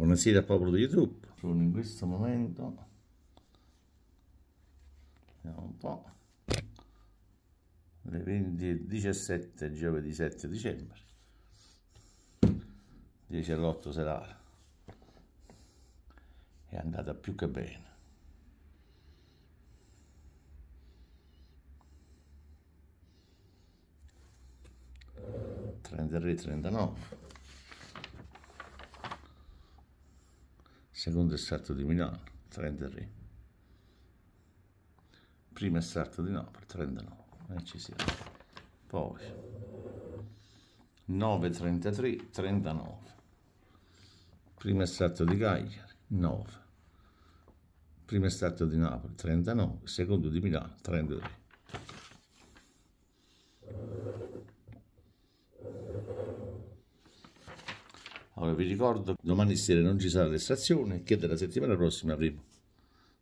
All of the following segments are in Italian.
Buonasera popolo di YouTube. Sono in questo momento. Vediamo un po'. Le 20.17, 17 giovedì 7 dicembre. 10 all'8 serale. È andata più che bene. Trentasei, trentanove. secondo estratto di Milano 33, primo estratto di Napoli 39, e eh, ci siamo. Poi 933 39, primo estratto di Cagliari 9, primo estratto di Napoli 39, secondo di Milano 33. vi ricordo, domani sera non ci sarà l'estrazione, che della settimana prossima avremo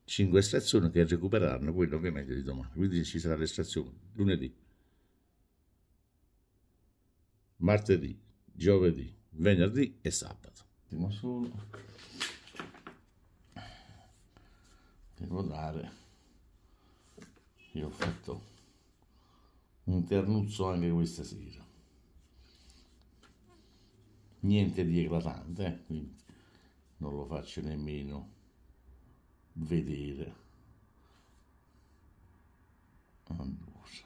5 estrazioni che recupereranno quello ovviamente di domani, quindi ci sarà l'estrazione lunedì, martedì, giovedì, venerdì e sabato. Prima solo, devo dare, io ho fatto un ternuzzo anche questa sera niente di eclatante, eh, quindi non lo faccio nemmeno vedere. Andosa.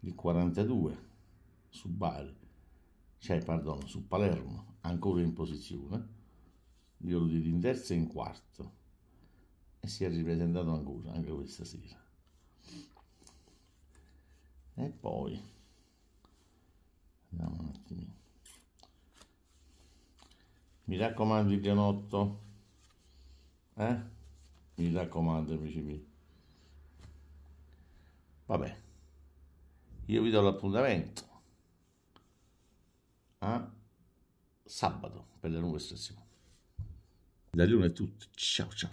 Il 42 su Bari, cioè perdono, su Palermo, ancora in posizione, io lo dico in terza e in quarto e si è ripresentato ancora, anche questa sera. E poi, vediamo un attimino mi raccomando il gianotto eh? mi raccomando amici miei vabbè io vi do l'appuntamento a eh? sabato per le nuove stesse da luna è tutto ciao ciao ciao